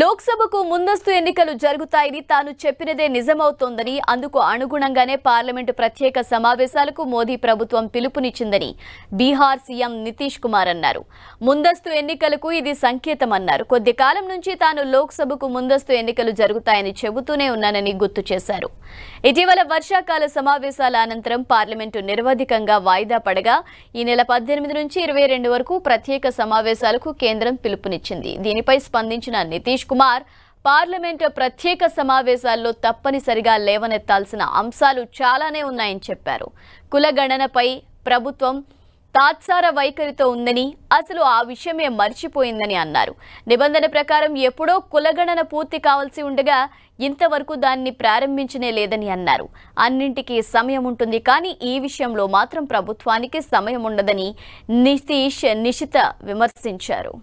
లోక్సభకు ముందస్తు ఎన్నికలు జరుగుతాయని తాను చెప్పినదే నిజమవుతోందని అందుకు అనుగుణంగానే పార్లమెంటు ప్రత్యేక సమావేశాలకు మోదీ ప్రభుత్వం పిలుపునిచ్చిందని బీహార్ సీఎం నితీష్ కుమార్ అన్నారు ముందస్తు ఎన్నికలకు ఇది సంకేతమన్నారు కొద్ది కాలం నుంచి తాను లోక్సభకు ముందస్తు ఎన్నికలు జరుగుతాయని చెబుతూనే ఉన్నానని గుర్తు చేశారు ఇటీవల వర్షాకాల సమావేశాల అనంతరం పార్లమెంటు నిర్వధికంగా వాయిదా పడగా ఈ నెల పద్దెనిమిది నుంచి ఇరవై వరకు ప్రత్యేక సమావేశాలకు కేంద్రం పిలుపునిచ్చింది దీనిపై స్పందించిన నితీష్ సతీష్ కుమార్ పార్లమెంటు ప్రత్యేక సమావేశాల్లో తప్పనిసరిగా లేవనెత్తాల్సిన అంశాలు చాలానే ఉన్నాయని చెప్పారు కులగణనపై ప్రభుత్వం తాత్సార వైఖరితో ఉందని అసలు ఆ విషయమే మర్చిపోయిందని అన్నారు నిబంధన ప్రకారం ఎప్పుడో కులగణన పూర్తి కావాల్సి ఉండగా ఇంతవరకు దాన్ని ప్రారంభించనే లేదని అన్నారు అన్నింటికీ సమయం ఉంటుంది కానీ ఈ విషయంలో మాత్రం ప్రభుత్వానికి సమయం ఉండదని నితీష్ నిశిత విమర్శించారు